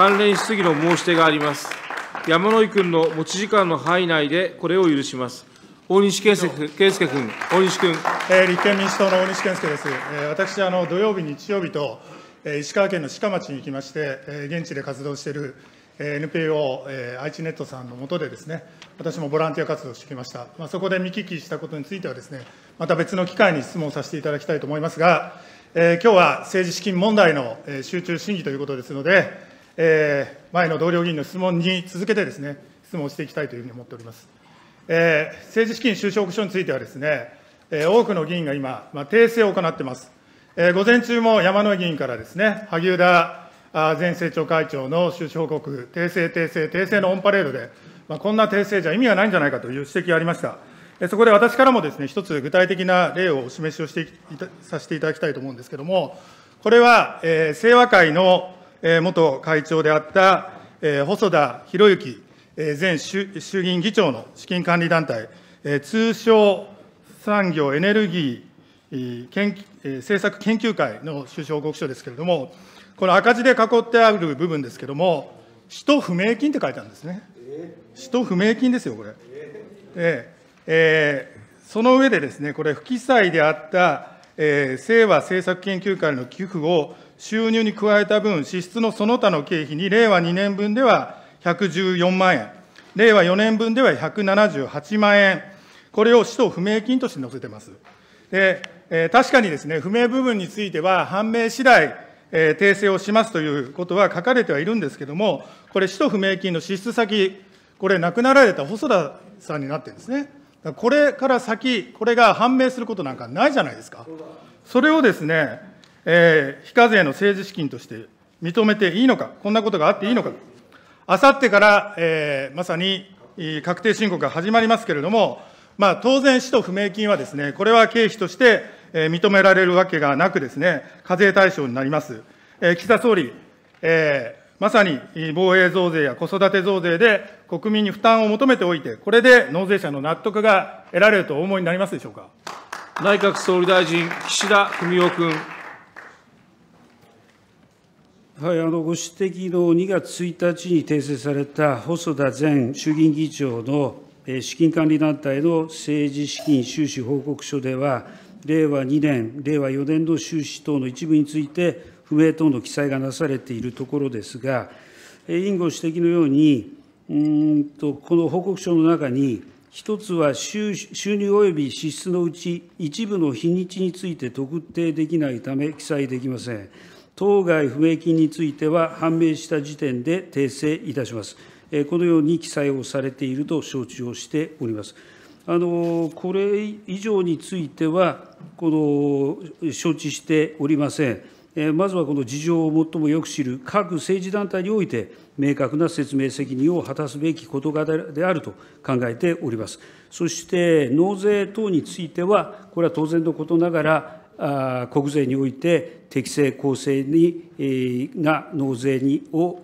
関連質疑の申し出があります。山野井君の持ち時間の範囲内でこれを許します。大西健介君、大西君、えー、立憲民主党の大西健介です。えー、私あの土曜日、日曜日と、えー、石川県の志賀町に行きまして、えー、現地で活動している、えー、NPO、えー、愛知ネットさんのもとでですね、私もボランティア活動してきました。まあそこで見聞きしたことについてはですね、また別の機会に質問させていただきたいと思いますが、えー、今日は政治資金問題の、えー、集中審議ということですので。えー、前の同僚議員の質問に続けてですね、質問していきたいというふうに思っております。えー、政治資金収支報告書についてはですね、えー、多くの議員が今、まあ、訂正を行ってます。えー、午前中も山野井議員からですね、萩生田前政調会長の収支報告、訂正、訂正、訂正のオンパレードで、まあ、こんな訂正じゃ意味がないんじゃないかという指摘がありました。そこで私からもですね、一つ具体的な例をお示しをしてさせていただきたいと思うんですけれども、これは、えー、清和会の元会長であった細田博之前衆議院議長の資金管理団体、通商産業エネルギー政策研究会の首相報告書ですけれども、この赤字で囲ってある部分ですけれども、使途不明金って書いてあるんですね。使途不明金ですよ、これ。ええー、その上でですね、これ、不記載であった、えー、清和政策研究会の寄付を収入に加えた分、支出のその他の経費に、令和2年分では114万円、令和4年分では178万円、これを使途不明金として載せてます。で、えー、確かにですね、不明部分については、判明次第、えー、訂正をしますということは書かれてはいるんですけれども、これ、使途不明金の支出先、これ、亡くなられた細田さんになってるんですね。これから先、これが判明することなんかないじゃないですか。それをですね、えー、非課税の政治資金として認めていいのか、こんなことがあっていいのか、あさってから、えー、まさに確定申告が始まりますけれども、まあ、当然、使途不明金はですね、これは経費として、え認められるわけがなくですね、課税対象になります。えー、岸田総理、えー、まさに防衛増税や子育て増税で国民に負担を求めておいて、これで納税者の納得が得られるとお思いになりますでしょうか。内閣総理大臣、岸田文雄君。ご指摘の2月1日に訂正された細田前衆議院議長の資金管理団体の政治資金収支報告書では、令和2年、令和4年の収支等の一部について、不明等の記載がなされているところですが、委員ご指摘のように、うんとこの報告書の中に、一つは収入および支出のうち一部の日にちについて特定できないため記載できません。当該不明金については、判明した時点で訂正いたします。このように記載をされていると承知をしております。あのこれ以上については、この承知しておりません。まずはこの事情を最もよく知る各政治団体において、明確な説明責任を果たすべき事柄であると考えております。そして、納税等については、これは当然のことながら、国税において適正公正にな納税にを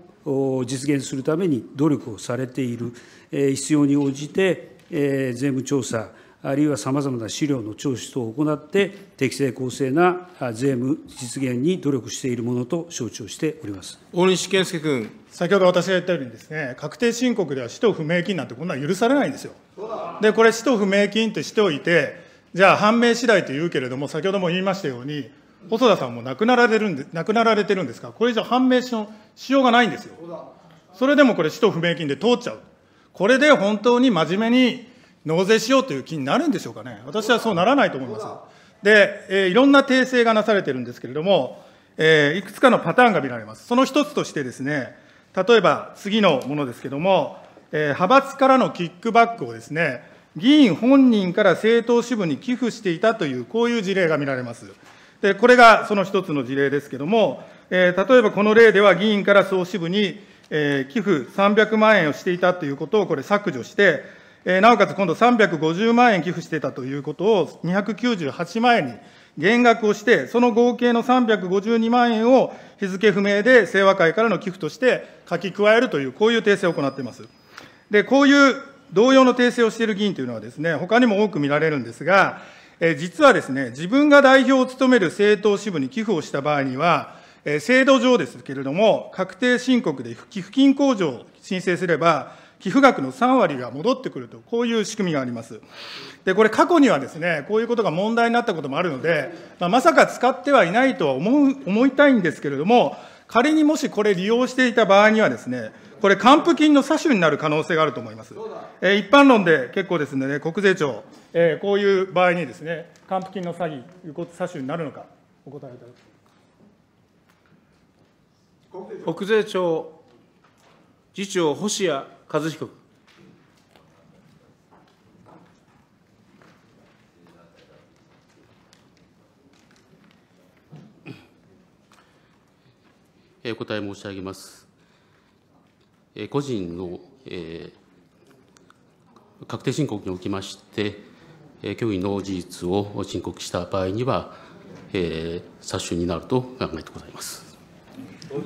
実現するために努力をされている、必要に応じて税務調査、あるいはさまざまな資料の聴取等を行って、適正公正な税務実現に努力しているものと承知をしております大西健介君。先ほど私が言ったようにです、ね、確定申告では使途不明金なんてこんなの許されないんですよ。で、これ、使途不明金ってしておいて、じゃあ判明次第というけれども、先ほども言いましたように、細田さんも亡くなられるんで亡くなられてるんですかこれ以上判明ししようがないんですよ。それでもこれ、使途不明金で通っちゃう。これで本当に真面目に納税しようという気になるんでしょうかね。私はそうならないと思います。で、えー、いろんな訂正がなされてるんですけれども、えー、いくつかのパターンが見られます。その一つとしてですね、例えば次のものですけれども、えー、派閥からのキックバックをですね、議員本人から政党支部に寄付していたという、こういう事例が見られます。でこれがその一つの事例ですけれども、えー、例えばこの例では、議員から総支部に、えー、寄付300万円をしていたということをこれ、削除して、えー、なおかつ今度、350万円寄付していたということを298万円に減額をして、その合計の352万円を日付不明で清和会からの寄付として書き加えるという、こういう訂正を行っています。でこういう同様の訂正をしている議員というのはですね、他にも多く見られるんですが、え実はですね、自分が代表を務める政党支部に寄付をした場合には、え制度上ですけれども、確定申告で寄付金控除を申請すれば、寄付額の3割が戻ってくると、こういう仕組みがあります。で、これ、過去にはですね、こういうことが問題になったこともあるので、まあ、まさか使ってはいないとは思う思いたいんですけれども、仮にもしこれ利用していた場合にはですね、これ、還付金の詐取になる可能性があると思います。え一般論で結構ですね、国税庁、えこういう場合にですね、還付金の詐欺、詐取になるのか、お答えいただきます。国税庁次長、星谷和彦君。お答え申し上げます。個人の、え確定申告におきまして、え虚偽の事実を申告した場合には、え殺傷になると考えてございます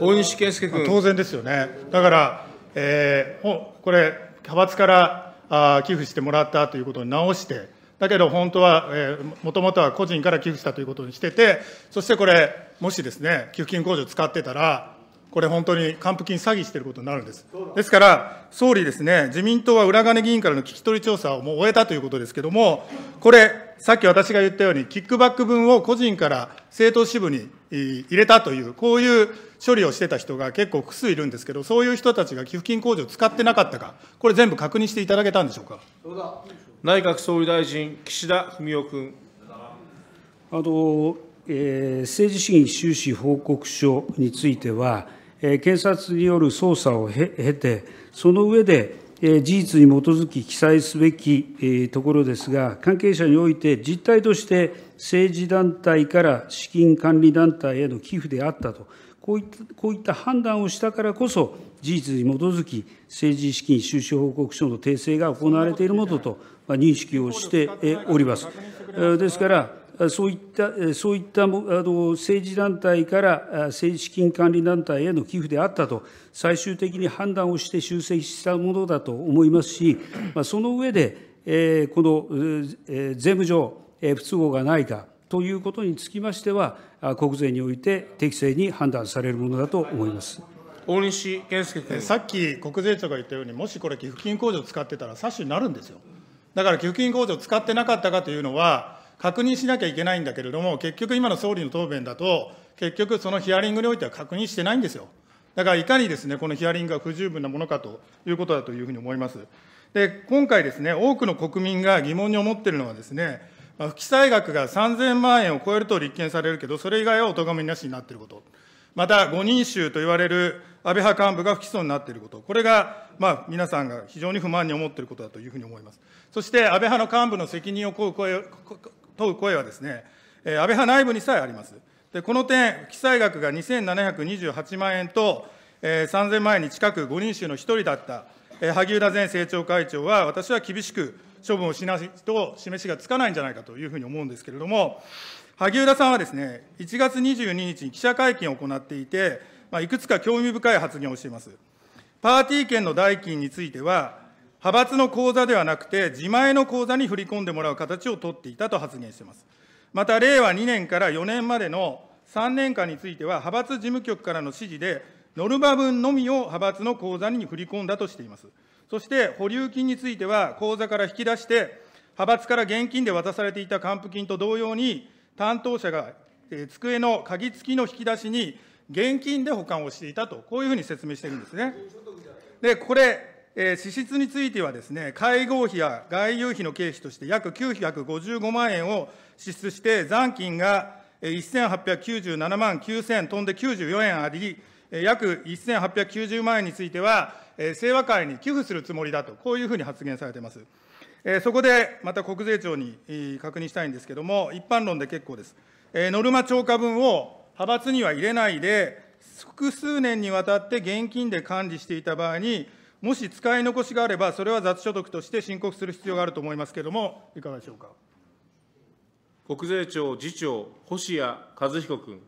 大西健介君。当然ですよね。だから、えー、これ、派閥からあ寄付してもらったということに直して、だけど本当は、えもともとは個人から寄付したということにしてて、そしてこれ、もしですね、寄付金控除使ってたら、これ本当に還付金詐欺していることになるんです。ですから、総理ですね、自民党は裏金議員からの聞き取り調査をもう終えたということですけれども、これ、さっき私が言ったように、キックバック分を個人から政党支部に入れたという、こういう処理をしてた人が結構複数いるんですけど、そういう人たちが寄付金控除を使ってなかったか、これ全部確認していただけたんでしょうか。内閣総理大臣、岸田文雄君。あのえー、政治資金収支報告書については、検察による捜査を経て、その上で、事実に基づき記載すべきところですが、関係者において実態として政治団体から資金管理団体への寄付であったと、こういったこういった判断をしたからこそ、事実に基づき政治資金収支報告書の訂正が行われているものと認識をしております。ですからそういった、そういったあの政治団体から政治資金管理団体への寄付であったと、最終的に判断をして修正したものだと思いますし、その上で、この税務上、不都合がないかということにつきましては、国税において適正に判断されるものだと思います。大西健介君さっき国税庁が言ったように、もしこれ、寄付金控除使ってたら、冊子になるんですよ。だから寄付金控除使ってなかったかというのは、確認しなきゃいけないんだけれども、結局今の総理の答弁だと、結局そのヒアリングにおいては確認してないんですよ。だからいかにですね、このヒアリングが不十分なものかということだというふうに思います。で、今回ですね、多くの国民が疑問に思っているのはですね、不記載額が3000万円を超えると立件されるけど、それ以外はお咎めなしになっていること。また、誤認衆と言われる安倍派幹部が不起訴になっていること。これが、まあ、皆さんが非常に不満に思っていることだというふうに思います。そして、安倍派の幹部の責任をう問う声はですね、安倍派内部にさえあります。でこの点、記載額が2728万円と、えー、3000万円に近く5人衆の1人だった、えー、萩生田前政調会長は、私は厳しく処分をしないと示しがつかないんじゃないかというふうに思うんですけれども、萩生田さんはですね、1月22日に記者会見を行っていて、まあ、いくつか興味深い発言をしています。パーティー券の代金については、派閥の口座ではなくて、自前の口座に振り込んでもらう形を取っていたと発言しています。また、令和2年から4年までの3年間については、派閥事務局からの指示で、ノルマ分のみを派閥の口座に振り込んだとしています。そして、保留金については、口座から引き出して、派閥から現金で渡されていた還付金と同様に、担当者が机の鍵付きの引き出しに現金で保管をしていたと、こういうふうに説明してるんですね。で、これ、えー、支出についてはですね、会合費や外遊費の経費として約955万円を支出して、残金が1897万9000飛んで94円あり、約1890万円については、清和会に寄付するつもりだと、こういうふうに発言されています。そこで、また国税庁に確認したいんですけれども、一般論で結構です。ノルマ超過分を派閥には入れないで、複数年にわたって現金で管理していた場合に、もし使い残しがあれば、それは雑所得として申告する必要があると思いますけれども、いかがでしょうか。国税庁次長、星谷和彦君。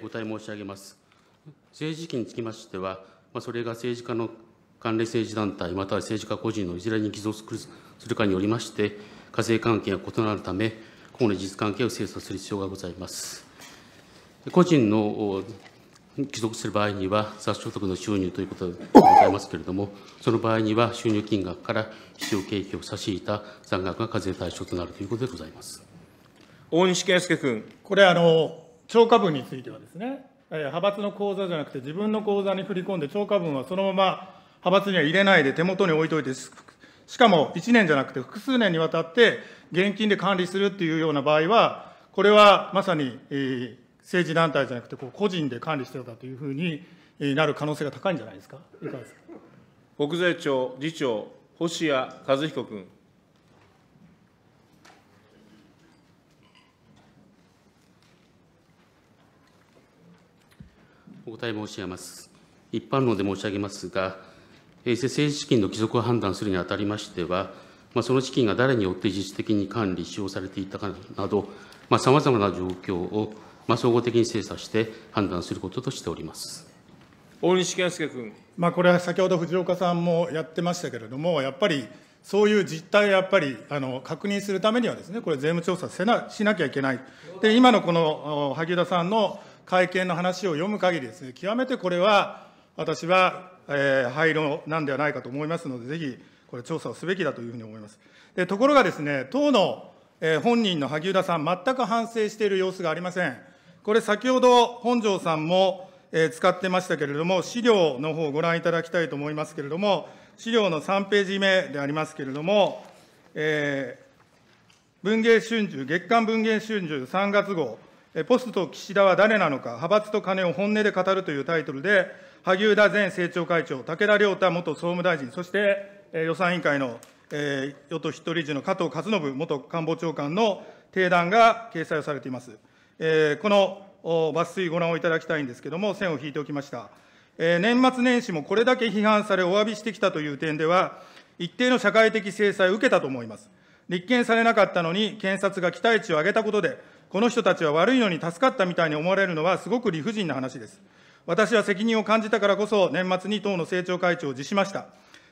ご答え申し上げます。政治資につきましては、まあ、それが政治家の関連政治団体、または政治家個人のいずれに寄贈するかによりまして、課税関係が異なるため、この事実関係を精査する必要がございます。個人の帰属する場合には、雑所得の収入ということでございますけれども、その場合には収入金額から必要経費を差し引いた残額が課税対象となるということでございます。大西健介君。これあの、超過分についてはですね、派閥の口座じゃなくて、自分の口座に振り込んで、超過分はそのまま派閥には入れないで、手元に置いといて、しかも1年じゃなくて複数年にわたって現金で管理するっていうような場合は、これはまさに政治団体じゃなくて、個人で管理してたというふうになる可能性が高いんじゃないですか、いかがですか国税庁次長、星谷和彦君。お答え申し上げます。一般論で申し上げますが、政治資金の帰属を判断するにあたりましては、まあ、その資金が誰によって自主的に管理、使用されていたかなど、さまざ、まな状況を、まあ、総合的に精査して判断することとしております大西健介君。まあ、これは先ほど藤岡さんもやってましたけれども、やっぱりそういう実態をやっぱりあの確認するためにはです、ね、これ、税務調査せなしなきゃいけない。で今のこの萩生田さんの会見の話を読む限りですね、極めてこれは、私は、えー、廃炉なんではないかと思いますので、ぜひこれ、調査をすべきだというふうに思います。でところがですね、党の、えー、本人の萩生田さん、全く反省している様子がありません。これ、先ほど本庄さんも、えー、使ってましたけれども、資料の方をご覧いただきたいと思いますけれども、資料の3ページ目でありますけれども、えー、文芸春秋、月刊文芸春秋3月号、ポスト岸田は誰なのか、派閥と金を本音で語るというタイトルで、萩生田前政調会長、武田良太元総務大臣、そして予算委員会の与党筆頭理事の加藤勝信元官房長官の提談が掲載をされています。この抜粋ご覧をいただきたいんですけれども、線を引いておきました。年末年始もこれだけ批判され、お詫びしてきたという点では、一定の社会的制裁を受けたと思います。立件されなかったのに、検察が期待値を上げたことで、この人たちは悪いのに助かったみたいに思われるのは、すごく理不尽な話です。私は責任を感じたからこそ、年末に党の政調会長を辞しました。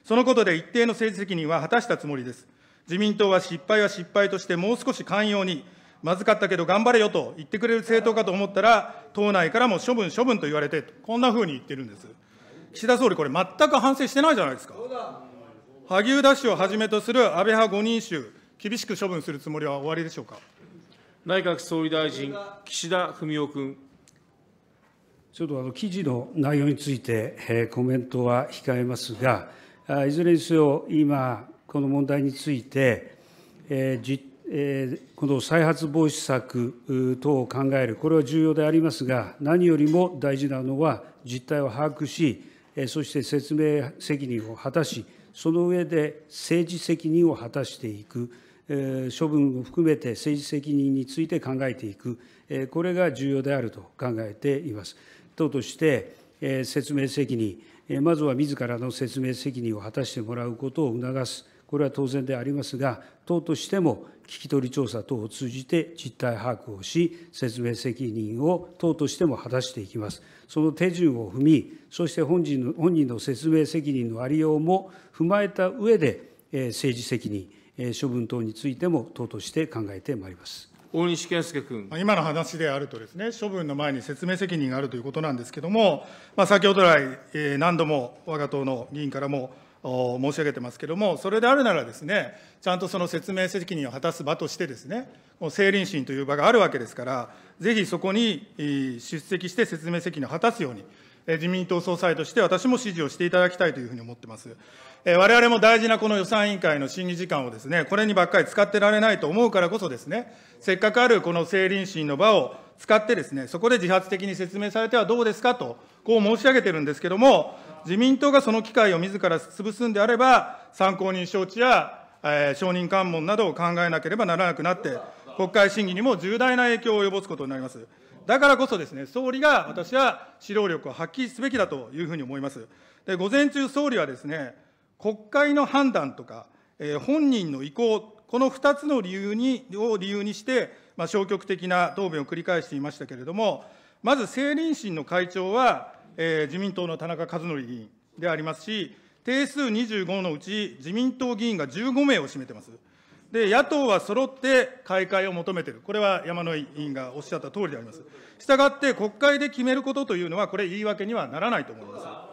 そのことで一定の政治責任は果たしたつもりです。自民党は失敗は失敗として、もう少し寛容に、まずかったけど頑張れよと言ってくれる政党かと思ったら、党内からも処分、処分と言われて、こんなふうに言ってるんです。岸田総理、これ、全く反省してないじゃないですか。萩生田氏をはじめとする安倍派5人衆、厳しく処分するつもりは終わりでしょうか。内閣総理大臣、岸田文雄君。ちょっとあの記事の内容についてコメントは控えますが、いずれにせよ、今、この問題について、えー、この再発防止策等を考える、これは重要でありますが、何よりも大事なのは、実態を把握し、そして説明責任を果たし、その上で政治責任を果たしていく、処分を含めて政治責任について考えていく、これが重要であると考えています。党として説明責任、まずはみずからの説明責任を果たしてもらうことを促す、これは当然でありますが、党としても聞き取り調査等を通じて実態把握をし、説明責任を党としても果たしていきます。その手順を踏み、そして本人の本人の説明責任のありようも踏まえた上で、政治責任、処分等についても党として考えてまいります。大西健介君。今の話であるとですね、処分の前に説明責任があるということなんですけれども、まあ、先ほど来、えー、何度も我が党の議員からも申し上げてますけれども、それであるならですね、ちゃんとその説明責任を果たす場としてですね、政倫審という場があるわけですから、ぜひそこに出席して説明責任を果たすように、自民党総裁として私も指示をしていただきたいというふうに思ってます。われわれも大事なこの予算委員会の審議時間をですね、これにばっかり使ってられないと思うからこそですね、せっかくあるこの政倫審の場を使ってですね、そこで自発的に説明されてはどうですかと、こう申し上げてるんですけれども、自民党がその機会を自ら潰すんであれば、参考人招致や、えー、証人喚問などを考えなければならなくなって、国会審議にも重大な影響を及ぼすことになります。だからこそですね、総理が私は指導力を発揮すべきだというふうに思います。で、午前中、総理はですね、国会の判断とか、えー、本人の意向、この2つの理由にを理由にして、まあ、消極的な答弁を繰り返していましたけれども、まず政倫審の会長は、えー、自民党の田中和則議員でありますし、定数25のうち、自民党議員が15名を占めてます。で、野党は揃って開会を求めている、これは山野井委員がおっしゃった通りであります。したがって、国会で決めることというのは、これ、言い訳にはならないと思います。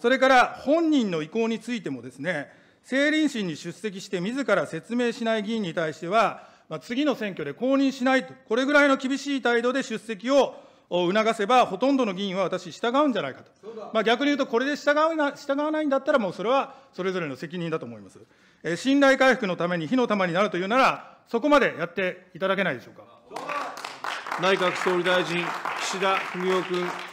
それから本人の意向についてもですね、政倫審に出席して自ら説明しない議員に対しては、まあ、次の選挙で公認しないと、これぐらいの厳しい態度で出席を促せば、ほとんどの議員は私、従うんじゃないかと、まあ、逆に言うと、これで従うな従わないんだったら、もうそれはそれぞれの責任だと思います。え信頼回復のために火の玉になるというなら、そこまでやっていただけないでしょうか。内閣総理大臣、岸田文雄君。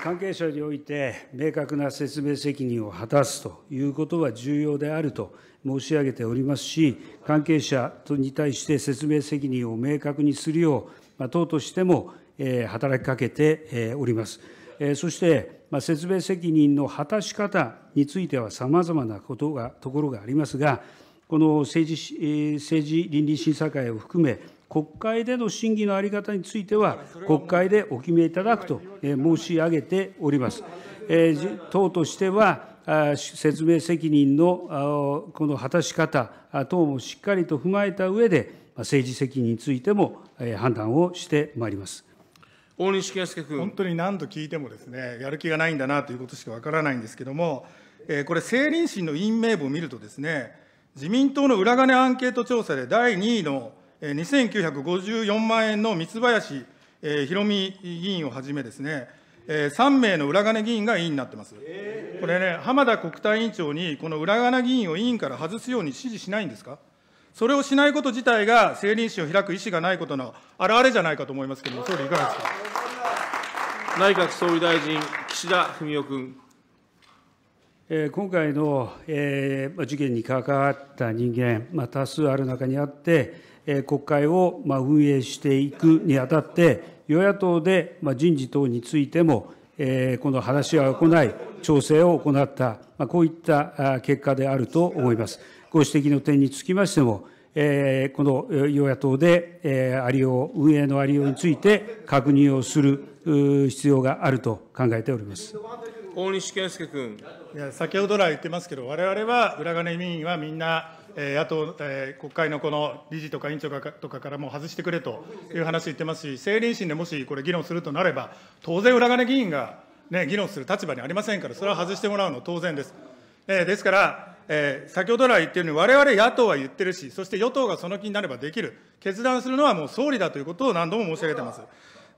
関係者において、明確な説明責任を果たすということは重要であると申し上げておりますし、関係者に対して説明責任を明確にするよう、党としても働きかけております。そして、説明責任の果たし方については、さまざまなことがところがありますが、この政治政治倫理審査会を含め、国会での審議の在り方については、国会でお決めいただくと申し上げております。え党としては、説明責任のこの果たし方等もしっかりと踏まえた上で、政治責任についても判断をしてまいります。大西圭介君本当に何度聞いてもですね、やる気がないんだなということしかわからないんですけれども、えー、これ、政倫審の委員名簿を見るとですね、自民党の裏金アンケート調査で第2位の2954万円の三林博美議員をはじめですね、3名の裏金議員が委員になってます。これね、浜田国対委員長に、この裏金議員を委員から外すように指示しないんですかそれをしないこと自体が、政倫審を開く意思がないことの表れじゃないかと思いますけれども、総理、いかがですか内閣総理大臣、岸田文雄君。今回の、え事件に関わった人間、まあ、多数ある中にあって、国会を運営していくにあたって、与野党で人事等についても、この話し合いを行い、調整を行った、こういった結果であると思います。ご指摘の点につきましても、えこの与野党で、えありよう、運営のありようについて確認をする必要があると考えております大西健介君。先ほどら言ってますけど、われわれは裏金民員はみんな野党、国会のこの理事とか委員長とかからも外してくれという話言ってますし、政倫審でもしこれ、議論するとなれば、当然、裏金議員が、ね、議論する立場にありませんから、それは外してもらうの当然です。ですから、え先ほど来言っているように、われわれ野党は言ってるし、そして与党がその気になればできる、決断するのはもう総理だということを何度も申し上げてます。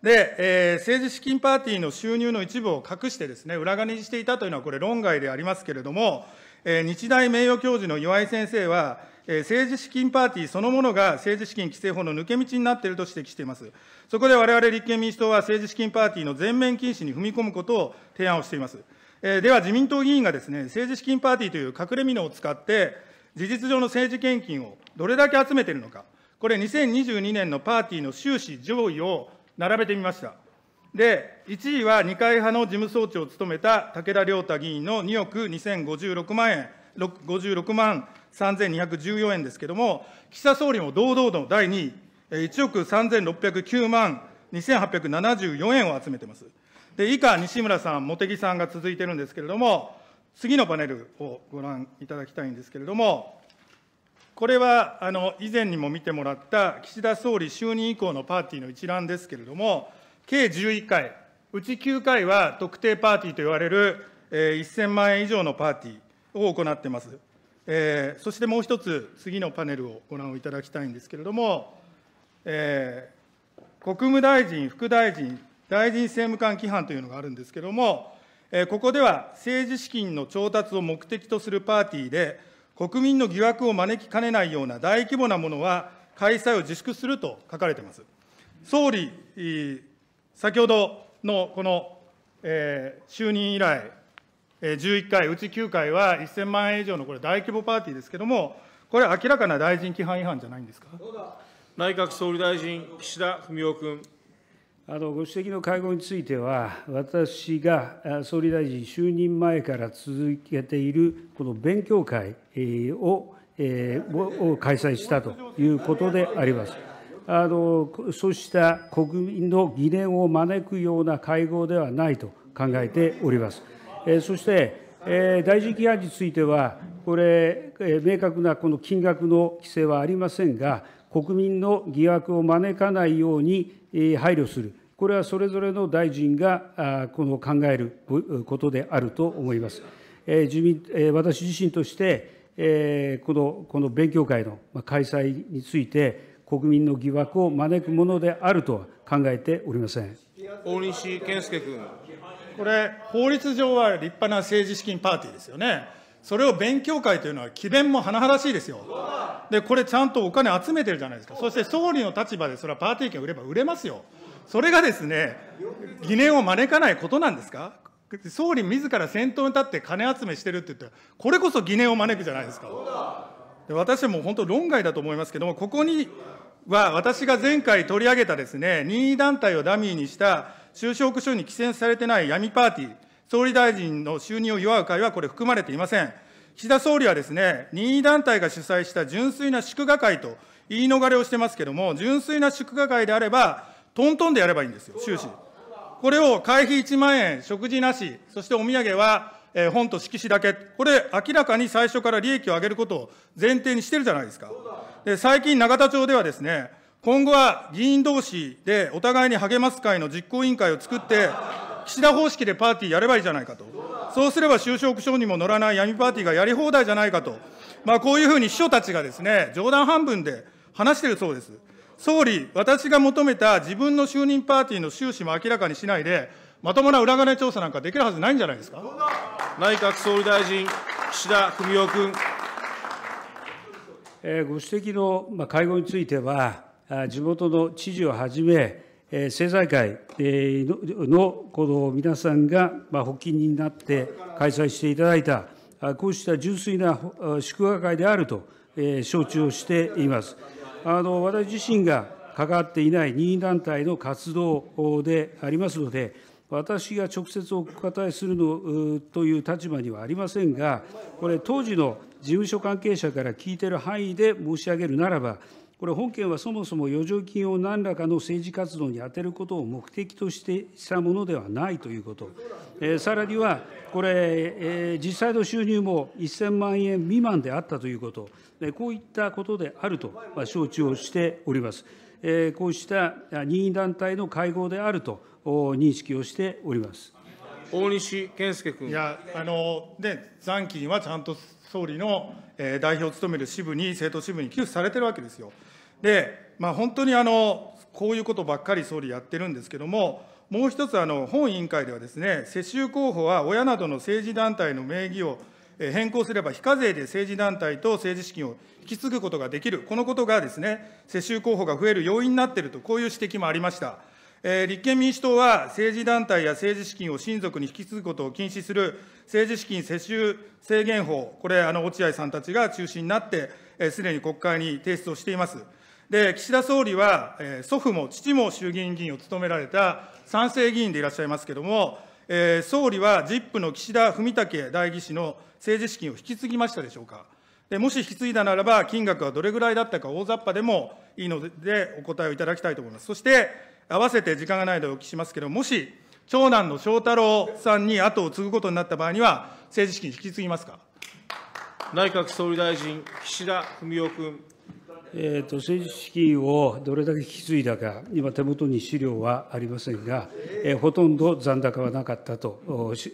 で、えー、政治資金パーティーの収入の一部を隠してですね、裏金にしていたというのは、これ、論外でありますけれども、日大名誉教授の岩井先生は、政治資金パーティーそのものが政治資金規正法の抜け道になっていると指摘しています。そこでわれわれ立憲民主党は政治資金パーティーの全面禁止に踏み込むことを提案をしています。では自民党議員がですね、政治資金パーティーという隠れみのを使って、事実上の政治献金をどれだけ集めているのか、これ、2022年のパーティーの収支上位を並べてみました。で、1位は二階派の事務総長を務めた武田良太議員の2億2056万円、56万3214円ですけれども、岸田総理も堂々の第2位、1億3609万2874円を集めています。で、以下、西村さん、茂木さんが続いてるんですけれども、次のパネルをご覧いただきたいんですけれども、これはあの以前にも見てもらった岸田総理就任以降のパーティーの一覧ですけれども、計11回、うち9回は特定パーティーと言われる、えー、1000万円以上のパーティーを行ってます。えー、そしてもう一つ、次のパネルをご覧いただきたいんですけれども、えー、国務大臣、副大臣、大臣政務官規範というのがあるんですけれども、えー、ここでは政治資金の調達を目的とするパーティーで、国民の疑惑を招きかねないような大規模なものは開催を自粛すると書かれています。総理先ほどのこの、えー、就任以来、えー、11回、うち9回は1000万円以上のこれ、大規模パーティーですけれども、これ、明らかな大臣規範違反じゃないんですか内閣総理大臣、岸田文雄君。あのご指摘の会合については、私が総理大臣就任前から続けているこの勉強会を、えー、を開催したということであります。そうした国民の疑念を招くような会合ではないと考えております。そして、大臣議案については、これ、明確なこの金額の規制はありませんが、国民の疑惑を招かないように配慮する、これはそれぞれの大臣がこの考えることであると思います。自民私自身として、このこの勉強会の開催について、国民の疑惑を招くものであるとは考えておりません大西健介君。これ、法律上は立派な政治資金パーティーですよね。それを勉強会というのは、詭弁も甚だしいですよ。で、これ、ちゃんとお金集めてるじゃないですか。そして総理の立場で、それはパーティー券売れば売れますよ。それがですね、疑念を招かないことなんですか総理自ら先頭に立って金集めしてるって言ったら、これこそ疑念を招くじゃないですか。で私はもう本当論外だと思いますけども、ここには、私が前回取り上げたですね、任意団体をダミーにした収支報告書に規制されてない闇パーティー、総理大臣の就任を祝う会はこれ含まれていません。岸田総理はですね、任意団体が主催した純粋な祝賀会と言い逃れをしてますけれども、純粋な祝賀会であれば、トントンでやればいいんですよ、収支。これを会費1万円、食事なし、そしてお土産は、えー、本と色紙だけ、これ、明らかに最初から利益を上げることを前提にしてるじゃないですか。最近、永田町ではですね、今後は議員同士でお互いに励ます会の実行委員会を作って、岸田方式でパーティーやればいいじゃないかと、そうすれば就職証にも乗らない闇パーティーがやり放題じゃないかと、まあ、こういうふうに秘書たちがですね、冗談半分で話しているそうです。総理、私が求めた自分の就任パーティーの収支も明らかにしないで、まともな裏金調査なんかできるはずないんじゃないですか。内閣総理大臣、岸田文雄君。ご指摘の会合については、地元の知事をはじめ、政財界のこの皆さんが発起人になって開催していただいた、こうした純粋な祝賀会であると承知をしています。あの私自身が関わっていない任意団体の活動でありますので、私が直接お答えするのという立場にはありませんが、これ、当時の事務所関係者から聞いている範囲で申し上げるならば、これ、本件はそもそも余剰金を何らかの政治活動に充てることを目的としてしたものではないということ、えー、さらには、これ、えー、実際の収入も1000万円未満であったということ、こういったことであると、まあ、承知をしております。えー、こうした任意団体の会合であると認識をしております。大西健介君いやあの、ね、残金はちゃんと総理の代表を務める支部に、政党支部に寄付されてるわけですよ。で、まあ、本当にあのこういうことばっかり総理やってるんですけども、もう一つあの、本委員会ではですね、世襲候補は親などの政治団体の名義を変更すれば、非課税で政治団体と政治資金を引き継ぐことができる、このことがですね、世襲候補が増える要因になっていると、こういう指摘もありました。立憲民主党は、政治団体や政治資金を親族に引き継ぐことを禁止する政治資金世襲制限法、これ、落合さんたちが中心になって、すでに国会に提出をしています。で、岸田総理は、祖父も父も衆議院議員を務められた賛成議員でいらっしゃいますけれども、総理は ZIP の岸田文武代議士の政治資金を引き継ぎましたでしょうか。でもし引き継いだならば、金額はどれぐらいだったか、大雑把でもいいので、お答えをいただきたいと思います。そして、合わせて時間がないのでお聞きしますけれども、もし長男の翔太郎さんに後を継ぐことになった場合には、政治資金引き継ぎますか。内閣総理大臣、岸田文雄君。えーと、政治資金をどれだけ引き継いだか、今、手元に資料はありませんが、えー、ほとんど残高はなかったと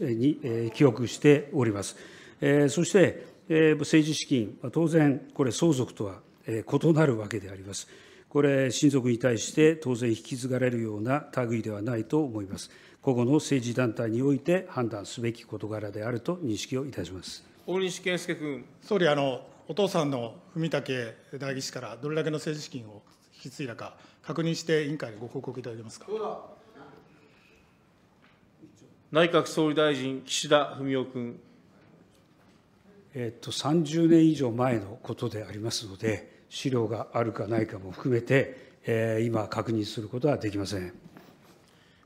に、えー、記憶しております。えー、そして、えー、政治資金、当然、これ、相続とは、えー、異なるわけであります。これ、親族に対して当然引き継がれるような類ではないと思います。個々の政治団体において判断すべき事柄であると認識をいたします大西健介君。総理あの、お父さんの文武代議士からどれだけの政治資金を引き継いだか、確認して委員会でご報告いただけますか。内閣総理大臣、岸田文雄君。えっと、30年以上前のことでありますので、資料があるかないかも含めて、えー、今、確認することはできません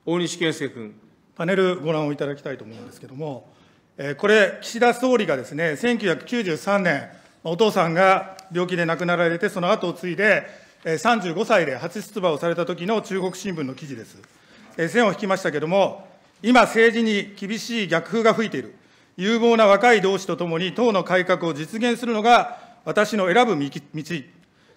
大西健介君。パネルご覧をいただきたいと思うんですけれども、えー、これ、岸田総理がですね、1993年、お父さんが病気で亡くなられて、その後を継いで、35歳で初出馬をされた時の中国新聞の記事です。線を引きましたけれども、今、政治に厳しい逆風が吹いている、有望な若い同志とともに党の改革を実現するのが私の選ぶ道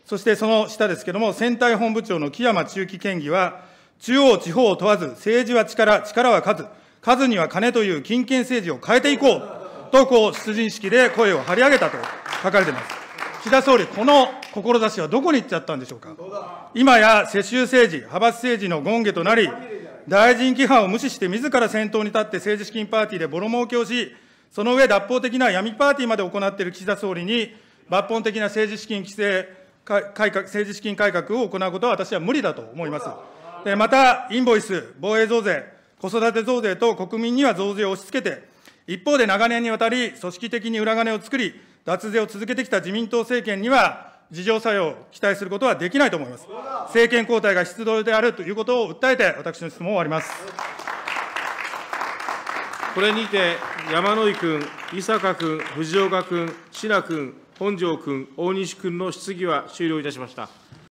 そしてその下ですけれども、選対本部長の木山中期県議は、中央、地方を問わず、政治は力、力は数、数には金という金権政治を変えていこうと、こう、出陣式で声を張り上げたと書かれています。岸田総理、この志はどこに行っちゃったんでしょうか。今や世襲政治、派閥政治の権下となり、大臣規範を無視して自ら先頭に立って政治資金パーティーでボロ儲けをし、その上脱法的な闇パーティーまで行っている岸田総理に、抜本的な政治資金規制、改革、政治資金改革を行うことは私は無理だと思います。でまた、インボイス、防衛増税、子育て増税と国民には増税を押し付けて、一方で長年にわたり組織的に裏金を作り、脱税を続けてきた自民党政権には、自浄作用を期待することはできないと思います。政権交代が出動であるということを訴えて、私の質問を終わります。これにて、山井君、伊坂君、藤岡君、志良君、本庄君、大西君の質疑は終了いたしました。